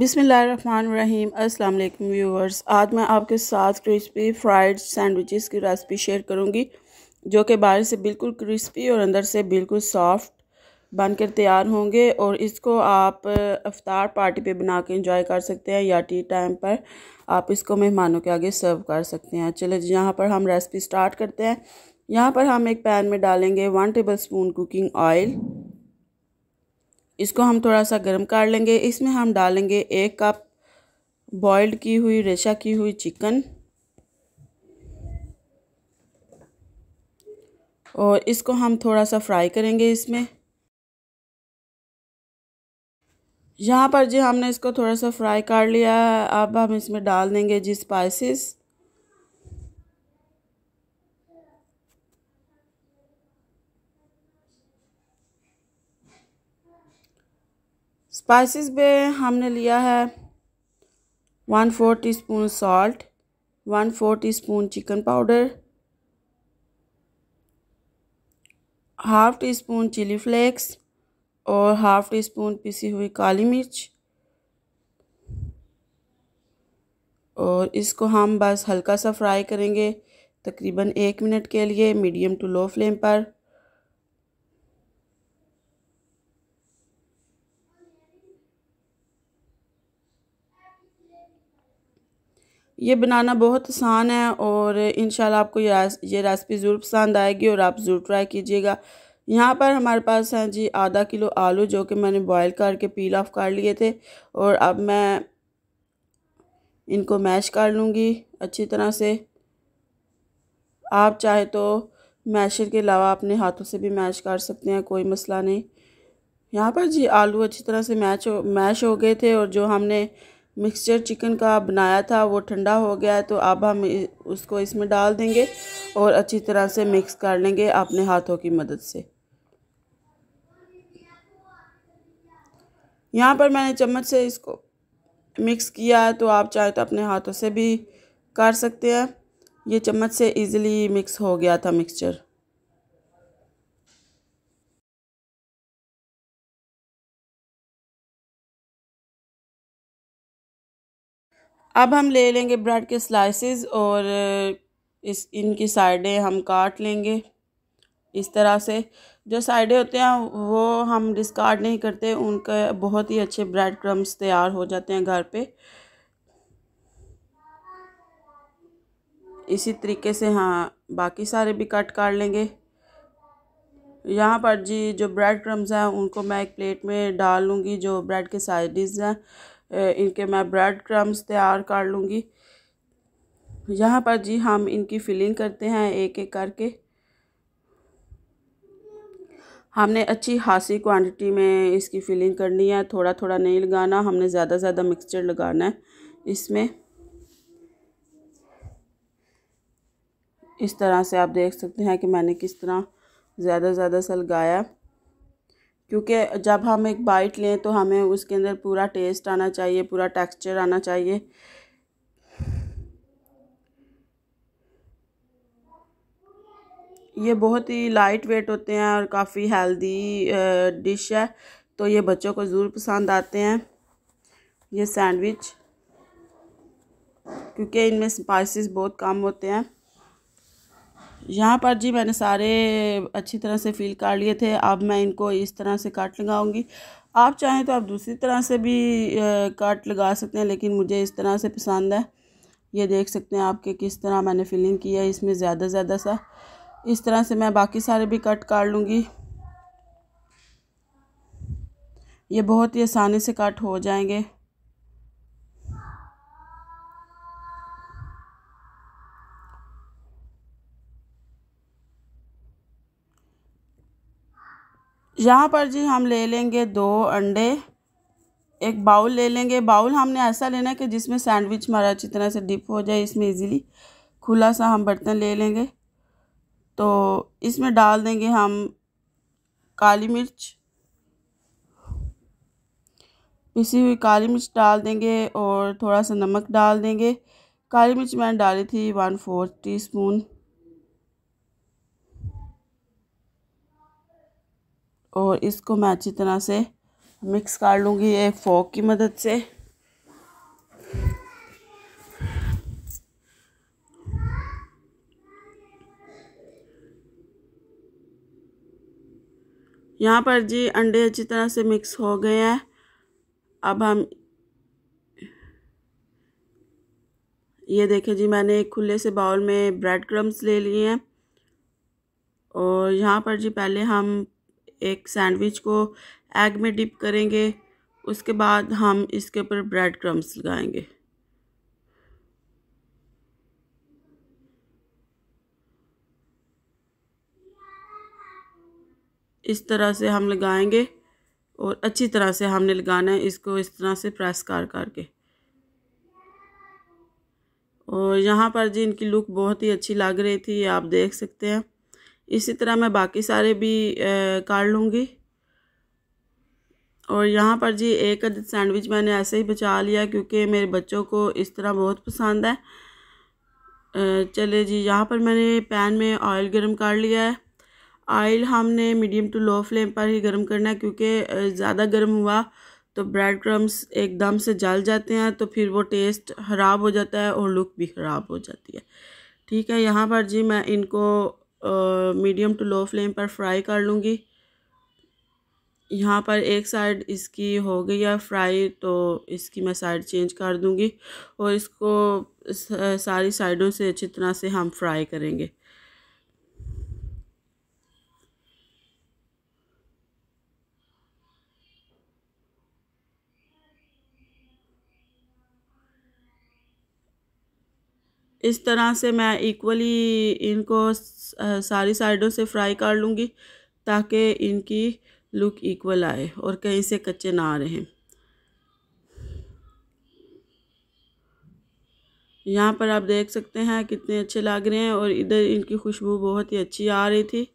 बिसमीम अस्सलाम वालेकुम व्यूवर्स आज मैं आपके साथ क्रिस्पी फ्राइड सैंडविचेस की रेसिपी शेयर करूंगी जो कि बाहर से बिल्कुल क्रिस्पी और अंदर से बिल्कुल सॉफ्ट बनकर तैयार होंगे और इसको आप अफ्तार पार्टी पे बना के इंजॉय कर सकते हैं या टी टाइम पर आप इसको मेहमानों के आगे सर्व कर सकते हैं चले जी यहाँ पर हम रेसिपी स्टार्ट करते हैं यहाँ पर हम एक पैन में डालेंगे one tablespoon cooking oil इसको हम थोड़ा सा गर्म कर लेंगे इसमें हम डालेंगे एक कप बॉइल्ड की हुई रेशा की हुई चिकन और इसको हम थोड़ा सा फ्राई करेंगे इसमें यहाँ पर जी हमने इसको थोड़ा सा फ्राई कर लिया है अब हम इसमें डाल देंगे जी स्पाइसेस स्पाइसेस में हमने लिया है one four teaspoon salt one four teaspoon chicken powder half teaspoon chilli flakes और हाफ टी स्पून पिसी हुई काली मिर्च और इसको हम बस हल्का सा फ्राई करेंगे तकरीबन एक मिनट के लिए मीडियम टू लो फ्लेम पर ये बनाना बहुत आसान है और इन आपको ये रेसिपी ज़रूर पसंद आएगी और आप ज़रूर ट्राई कीजिएगा यहाँ पर हमारे पास हैं जी आधा किलो आलू जो कि मैंने बॉईल करके पील ऑफ कर लिए थे और अब मैं इनको मैश कर लूँगी अच्छी तरह से आप चाहे तो मैशर के अलावा अपने हाथों से भी मैश कर सकते हैं कोई मसला नहीं यहाँ पर जी आलू अच्छी तरह से मैच हो मैश हो गए थे और जो हमने मिक्सचर चिकन का बनाया था वो ठंडा हो गया है तो अब हम उसको इसमें डाल देंगे और अच्छी तरह से मिक्स कर लेंगे अपने हाथों की मदद से यहाँ पर मैंने चम्मच से इसको मिक्स किया है तो आप चाहे तो अपने हाथों से भी कर सकते हैं ये चम्मच से इजीली मिक्स हो गया था मिक्सचर अब हम ले लेंगे ब्रेड के स्लाइसेस और इस इनकी साइडें हम काट लेंगे इस तरह से जो साइडें होते हैं वो हम डिस्कार्ड नहीं करते उनके बहुत ही अच्छे ब्रेड क्रम्स तैयार हो जाते हैं घर पे इसी तरीके से हाँ बाकी सारे भी कट कर लेंगे यहाँ पर जी जो ब्रेड क्रम्स हैं उनको मैं एक प्लेट में डाल लूँगी जो ब्रेड के साइडिज़ हैं इनके मैं ब्रेड क्रम्स तैयार कर लूँगी यहाँ पर जी हम इनकी फिलिंग करते हैं एक एक करके हमने अच्छी खासी क्वांटिटी में इसकी फिलिंग करनी है थोड़ा थोड़ा नहीं लगाना हमने ज़्यादा से ज़्यादा मिक्सचर लगाना है इसमें इस तरह से आप देख सकते हैं कि मैंने किस तरह ज़्यादा ज़्यादा सा लगाया क्योंकि जब हम एक बाइट लें तो हमें उसके अंदर पूरा टेस्ट आना चाहिए पूरा टेक्सचर आना चाहिए ये बहुत ही लाइट वेट होते हैं और काफ़ी हेल्दी डिश है तो ये बच्चों को ज़रूर पसंद आते हैं ये सैंडविच क्योंकि इनमें स्पाइसेस बहुत कम होते हैं यहाँ पर जी मैंने सारे अच्छी तरह से फील कर लिए थे अब मैं इनको इस तरह से काट लगाऊंगी आप चाहें तो आप दूसरी तरह से भी काट लगा सकते हैं लेकिन मुझे इस तरह से पसंद है ये देख सकते हैं आपके किस तरह मैंने फिलिंग की है इसमें ज़्यादा ज़्यादा सा इस तरह से मैं बाकी सारे भी कट काट लूँगी ये बहुत ही आसानी से कट हो जाएंगे यहाँ पर जी हम ले लेंगे दो अंडे एक बाउल ले लेंगे बाउल हमने ऐसा लेना है कि जिसमें सैंडविच हमारा अच्छी तरह से डिप हो जाए इसमें इजीली खुला सा हम बर्तन ले लेंगे तो इसमें डाल देंगे हम काली मिर्च पिसी हुई काली मिर्च डाल देंगे और थोड़ा सा नमक डाल देंगे काली मिर्च मैंने डाली थी वन फोर टीस्पून और इसको मैं अच्छी तरह से मिक्स कर लूँगी एक फोक की मदद से यहाँ पर जी अंडे अच्छी तरह से मिक्स हो गए हैं अब हम ये देखें जी मैंने एक खुले से बाउल में ब्रेड क्रम्स ले लिए हैं और यहाँ पर जी पहले हम एक सैंडविच को एग में डिप करेंगे उसके बाद हम इसके ऊपर ब्रेड क्रम्स लगाएंगे इस तरह से हम लगाएंगे और अच्छी तरह से हमने लगाना है इसको इस तरह से प्रेस कर करके और यहाँ पर जी इनकी लुक बहुत ही अच्छी लग रही थी आप देख सकते हैं इसी तरह मैं बाकी सारे भी काट लूँगी और यहाँ पर जी एक अद सैंडविच मैंने ऐसे ही बचा लिया क्योंकि मेरे बच्चों को इस तरह बहुत पसंद है चले जी यहाँ पर मैंने पैन में ऑयल गर्म कर लिया है ऑयल हमने मीडियम टू लो फ्लेम पर ही गर्म करना है क्योंकि ज़्यादा गर्म हुआ तो ब्रेड क्रम्स एकदम से जल जाते हैं तो फिर वो टेस्ट ख़राब हो जाता है और लुक भी ख़राब हो जाती है ठीक है यहाँ पर जी मैं इनको मीडियम टू लो फ्लेम पर फ्राई कर लूँगी यहाँ पर एक साइड इसकी हो गई है फ्राई तो इसकी मैं साइड चेंज कर दूँगी और इसको सारी साइडों से अच्छी तरह से हम फ्राई करेंगे इस तरह से मैं इक्वली इनको सारी साइडों से फ्राई कर लूँगी ताकि इनकी लुक इक्वल आए और कहीं से कच्चे ना रहें यहाँ पर आप देख सकते हैं कितने अच्छे लग रहे हैं और इधर इनकी खुशबू बहुत ही अच्छी आ रही थी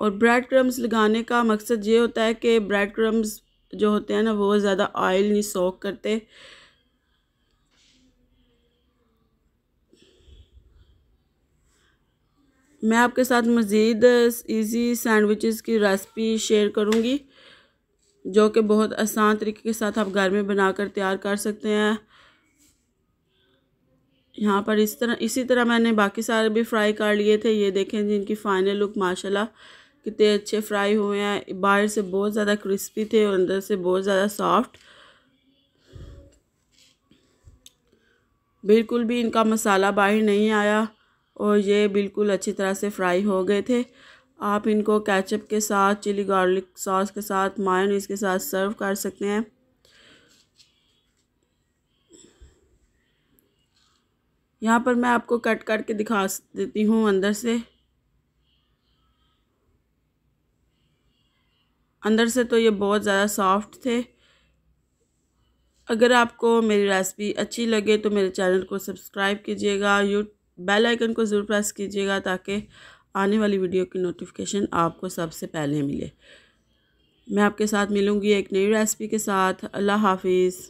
और ब्रेड क्रम्स लगाने का मकसद ये होता है कि ब्रेड क्रम्स जो होते हैं ना वो ज़्यादा ऑयल नहीं सोख करते मैं आपके साथ मज़ीद इजी सैंडविचेस की रेसिपी शेयर करूँगी जो कि बहुत आसान तरीके के साथ आप घर में बनाकर तैयार कर सकते हैं यहाँ पर इस तरह इसी तरह मैंने बाकी सारे भी फ्राई कर लिए थे ये देखें जिनकी फ़ाइनल लुक माशाल्लाह कितने अच्छे फ्राई हुए हैं बाहर से बहुत ज़्यादा क्रिस्पी थे और अंदर से बहुत ज़्यादा सॉफ्ट बिल्कुल भी इनका मसाला बाहर नहीं आया और ये बिल्कुल अच्छी तरह से फ्राई हो गए थे आप इनको कैचअप के साथ चिली गार्लिक सॉस के साथ मायोनीज के साथ सर्व कर सकते हैं यहाँ पर मैं आपको कट करके दिखा देती हूँ अंदर से अंदर से तो ये बहुत ज़्यादा सॉफ्ट थे अगर आपको मेरी रेसिपी अच्छी लगे तो मेरे चैनल को सब्सक्राइब कीजिएगा यूट्यूब बेल आइकन को ज़रूर प्रेस कीजिएगा ताकि आने वाली वीडियो की नोटिफिकेशन आपको सबसे पहले मिले मैं आपके साथ मिलूँगी एक नई रेसिपी के साथ अल्लाह हाफिज़